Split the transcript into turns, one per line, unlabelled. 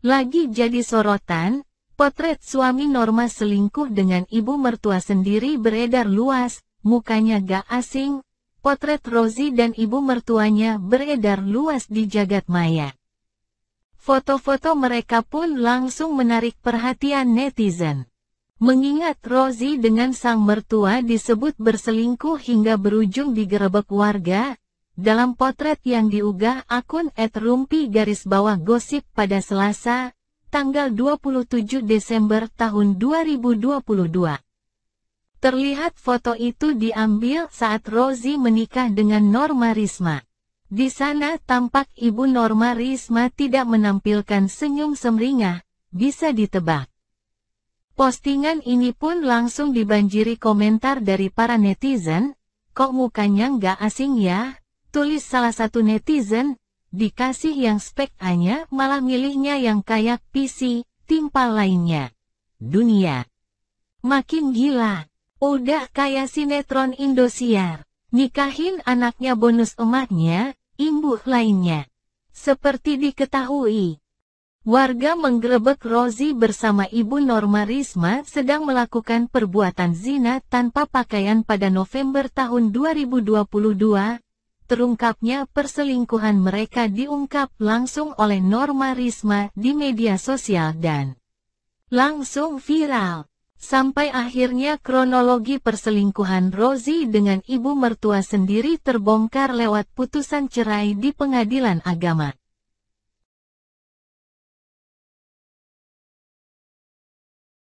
Lagi jadi sorotan, potret suami Norma selingkuh dengan ibu mertua sendiri beredar luas, mukanya gak asing, potret Rosie dan ibu mertuanya beredar luas di jagat maya. Foto-foto mereka pun langsung menarik perhatian netizen. Mengingat Rosie dengan sang mertua disebut berselingkuh hingga berujung digerebek warga, dalam potret yang diunggah akun @rumpi garis bawah gosip pada Selasa, tanggal 27 Desember tahun 2022. Terlihat foto itu diambil saat Rosie menikah dengan Norma Risma. Di sana tampak ibu Norma Risma tidak menampilkan senyum semringah, bisa ditebak. Postingan ini pun langsung dibanjiri komentar dari para netizen, kok mukanya nggak asing ya, Tulis salah satu netizen, dikasih yang spek hanya malah milihnya yang kayak PC, timpal lainnya. Dunia. Makin gila. Udah kayak sinetron Indosiar. Nikahin anaknya bonus emaknya, ibu lainnya. Seperti diketahui, warga menggerebek Rozi bersama ibu Norma Risma sedang melakukan perbuatan zina tanpa pakaian pada November tahun 2022 terungkapnya perselingkuhan mereka diungkap langsung oleh Norma Risma di media sosial dan langsung viral. Sampai akhirnya kronologi perselingkuhan Rozi dengan ibu mertua sendiri terbongkar lewat putusan cerai di pengadilan agama.